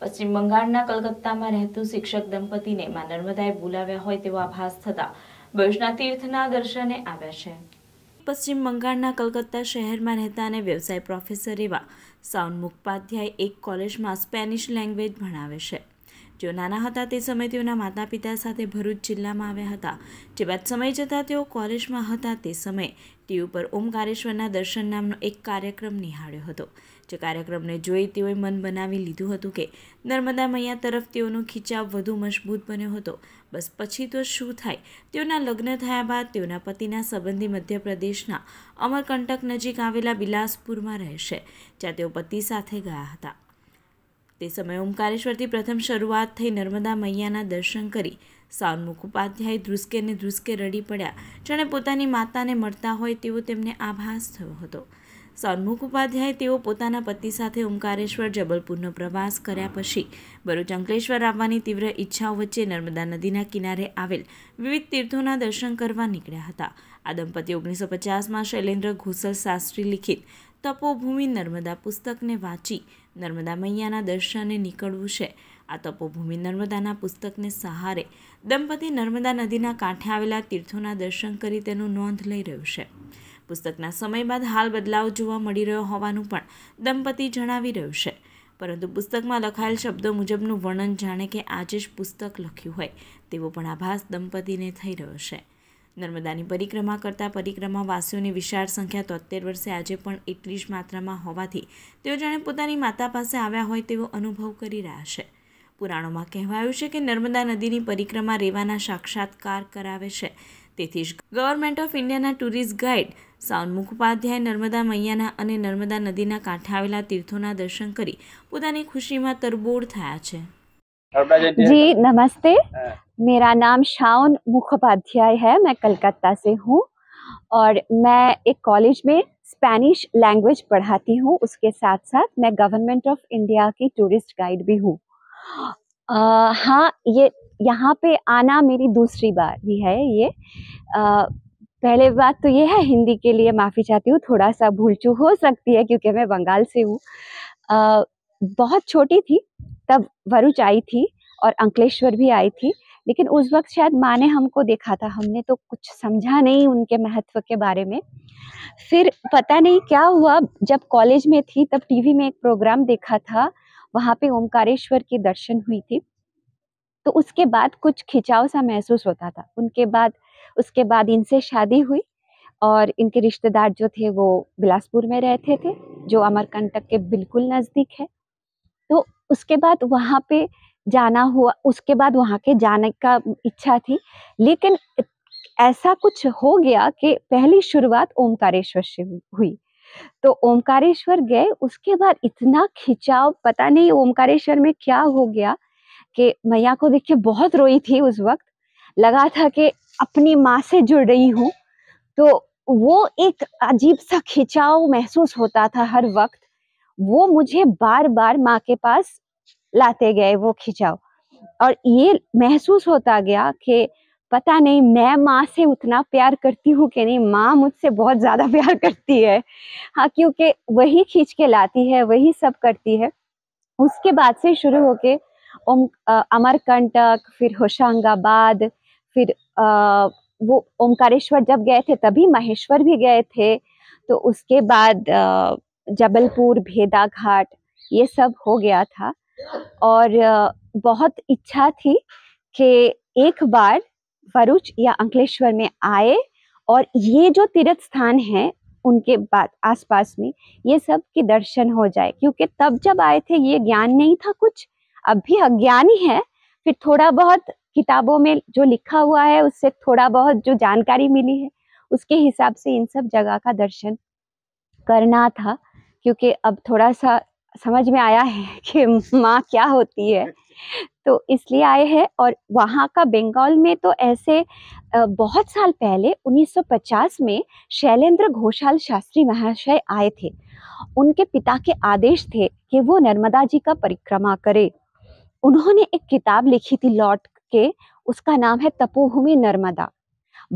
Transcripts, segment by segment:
પશ્ચિમ બંગાળના કલકત્તામાં રહેતું શિક્ષક દંપતીને માં નર્મદાએ બોલાવ્યા હોય તેવો આભાસ થતા વૈષ્ણા તીર્થના દર્શને આવ્યા છે પશ્ચિમ બંગાળના કલકત્તા શહેરમાં રહેતા અને વ્યવસાય પ્રોફેસર એવા સાઉન મુખોપાધ્યાય એક કોલેજમાં સ્પેનિશ લેંગ્વેજ ભણાવે છે જેઓ નાના હતા તે સમયે તેઓના માતા પિતા સાથે ભરૂચ જિલ્લામાં આવ્યા હતા જે બાદ સમય જતાં તેઓ કોલેજમાં હતા તે સમયે ટીવી ઉપર ઓમકારેશ્વરના દર્શન નામનો એક કાર્યક્રમ નિહાળ્યો હતો જે કાર્યક્રમને જોઈ તેઓએ મન બનાવી લીધું હતું કે નર્મદા મૈયા તરફ તેઓનો ખિંચાવ વધુ મજબૂત બન્યો હતો બસ પછી તો શું થાય તેઓના લગ્ન થયા બાદ તેઓના પતિના સંબંધી મધ્યપ્રદેશના અમરકંટક નજીક આવેલા બિલાસપુરમાં રહેશે જ્યાં તેઓ પતિ સાથે ગયા હતા તે સમયે ઓમકારેશ્વરથી પ્રથમ શરૂઆત થઈ નર્મદા મૈયાના દર્શન કરી સાવનમુખ ઉપાધ્યાય ધ્રુસકે ને ધ્રુસકે રડી પડ્યા જાણે પોતાની માતાને મળતા હોય તેવો તેમને આભાસ થયો હતો સન્મુખ ઉપાધ્યાય તેઓ પોતાના પતિ સાથે ઓમકારેશ્વર જબલપુરનો પ્રવાસ કર્યા પછી ભરૂચ અંકલેશ્વર આવવાની તીવ્ર ઈચ્છાઓ વચ્ચે નર્મદા નદીના કિનારે આવેલ વિવિધ તીર્થોના દર્શન કરવા નીકળ્યા હતા આ દંપતી ઓગણીસો પચાસમાં શૈલેન્દ્ર ઘોસલ શાસ્ત્રી લિખિત તપોભૂમિ નર્મદા પુસ્તકને વાંચી નર્મદા મૈયાના દર્શને નીકળવું છે આ તપોભૂમિ નર્મદાના પુસ્તકને સહારે દંપતી નર્મદા નદીના કાંઠે આવેલા તીર્થોના દર્શન કરી તેનું નોંધ લઈ રહ્યું છે પુસ્તકના સમય બાદ હાલ બદલાવ જોવા મળી રહ્યો હોવાનું પણ દંપતી જણાવી રહ્યું છે પરંતુ પુસ્તકમાં લખાયેલ શબ્દો મુજબનું વર્ણન જાણે કે આજે જ પુસ્તક લખ્યું હોય તેવો પણ આભાસ દંપતીને થઈ રહ્યો છે નર્મદાની પરિક્રમા કરતા પરિક્રમાવાસીઓની વિશાળ સંખ્યા તોતેર વર્ષે આજે પણ એટલી જ માત્રામાં હોવાથી તેઓ જાણે પોતાની માતા પાસે આવ્યા હોય તેવો અનુભવ કરી રહ્યા છે પુરાણોમાં કહેવાયું છે કે નર્મદા નદીની પરિક્રમા રેવાના સાક્ષાત્કાર કરાવે છે તેથી જ ગવર્મેન્ટ ઓફ ઇન્ડિયાના ટુરિસ્ટ ગાઈડ સાઉન મુખોપાધ્યાય નર્મદા મૈયાના અને નર્મદા નદીના કાંઠે આવેલા તીર્થોના દર્શન કરી પોતાની ખુશીમાં તરબોળ થયા છે જી નમસ્તે मेरा नाम शाउन मुखोपाध्याय है मैं कलकत्ता से हूँ और मैं एक कॉलेज में स्पेनिश लैंग्वेज पढ़ाती हूँ उसके साथ साथ मैं गवर्नमेंट ऑफ इंडिया की टूरिस्ट गाइड भी हूँ हाँ ये यहाँ पे आना मेरी दूसरी बार ही है ये आ, पहले बात तो ये है हिंदी के लिए माफ़ी चाहती हूँ थोड़ा सा भूल चू हो सकती है क्योंकि मैं बंगाल से हूँ बहुत छोटी थी तब वरुच आई थी और अंकलेश्वर भी आई थी लेकिन उस वक्त शायद माँ ने हमको देखा था हमने तो कुछ समझा नहीं उनके महत्व के बारे में फिर पता नहीं क्या हुआ जब कॉलेज में थी तब टीवी में एक प्रोग्राम देखा था वहाँ पे ओमकारेश्वर के दर्शन हुई थी तो उसके बाद कुछ खिंचाव सा महसूस होता था उनके बाद उसके बाद इनसे शादी हुई और इनके रिश्तेदार जो थे वो बिलासपुर में रहते थे जो अमरकंटक के बिल्कुल नज़दीक है तो उसके बाद वहाँ पे जाना हुआ उसके बाद वहाँ के जाने का इच्छा थी लेकिन ऐसा कुछ हो गया कि पहली शुरुआत ओमकारेश्वर से हुई तो ओमकारेश्वर गए उसके बाद इतना खिंचाव पता नहीं ओमकारेश्वर में क्या हो गया कि मैया को देख के बहुत रोई थी उस वक्त लगा था कि अपनी माँ से जुड़ रही हूँ तो वो एक अजीब सा खिंचाव महसूस होता था हर वक्त वो मुझे बार बार माँ के पास लाते गए वो खिंचाओ और ये महसूस होता गया कि पता नहीं मैं माँ से उतना प्यार करती हूँ कि नहीं माँ मुझसे बहुत ज़्यादा प्यार करती है हाँ क्योंकि वही खींच के लाती है वही सब करती है उसके बाद से शुरू होके ओम अमरकंटक फिर होशंगाबाद फिर आ, वो ओमकारेश्वर जब गए थे तभी महेश्वर भी गए थे तो उसके बाद जबलपुर भेदा घाट ये सब हो गया था और बहुत इच्छा थी कि एक बार वरुच या अंकलेश्वर में आए और ये जो तीर्थ स्थान है उनके बाद आसपास में ये सब के दर्शन हो जाए क्योंकि तब जब आए थे ये ज्ञान नहीं था कुछ अब भी अज्ञान ही है फिर थोड़ा बहुत किताबों में जो लिखा हुआ है उससे थोड़ा बहुत जो जानकारी मिली है उसके हिसाब से इन सब जगह का दर्शन करना था क्योंकि अब थोड़ा सा समझ में आया है कि माँ क्या होती है तो इसलिए आए हैं और वहाँ का बंगाल में तो ऐसे बहुत साल पहले 1950 में शैलेंद्र घोषाल शास्त्री महाशय आए थे उनके पिता के आदेश थे कि वो नर्मदा जी का परिक्रमा करें उन्होंने एक किताब लिखी थी लौट के उसका नाम है तपोभूमि नर्मदा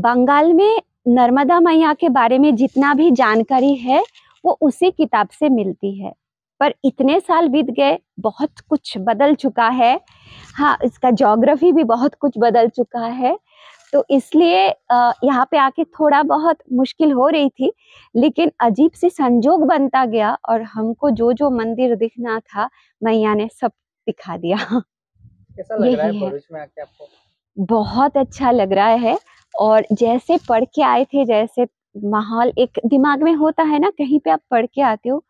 बंगाल में नर्मदा मैया के बारे में जितना भी जानकारी है वो उसी किताब से मिलती है पर इतने साल बीत गए बहुत कुछ बदल चुका है हाँ इसका जोग्राफी भी बहुत कुछ बदल चुका है तो इसलिए यहाँ पे आके थोड़ा बहुत मुश्किल हो रही थी लेकिन अजीब से संजोग बनता गया और हमको जो जो मंदिर दिखना था मैया ने सब दिखा दिया कैसा लग रहा है, है। आके आपको बहुत अच्छा लग रहा है और जैसे पढ़ के आए थे जैसे माहौल एक दिमाग में होता है ना कहीं पे आप पढ़ के आते हो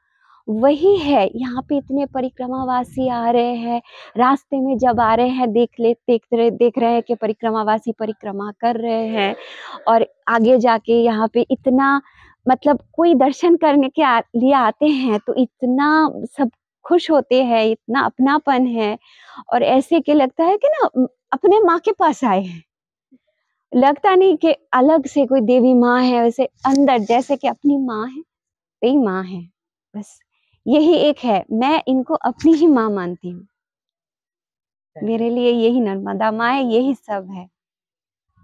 वही है यहाँ पे इतने परिक्रमावासी आ रहे हैं रास्ते में जब आ रहे हैं देख ले देख रहे देख रहे हैं कि परिक्रमावासी परिक्रमा कर रहे हैं और आगे जाके यहाँ पे इतना मतलब कोई दर्शन करने के आ, लिए आते हैं तो इतना सब खुश होते हैं इतना अपनापन है और ऐसे के लगता है कि ना अपने माँ के पास आए हैं लगता नहीं कि अलग से कोई देवी माँ है वैसे अंदर जैसे कि अपनी माँ है वही माँ है बस यही एक है मैं इनको अपनी ही माँ मानती हूँ मेरे लिए यही नर्मदा माँ यही सब है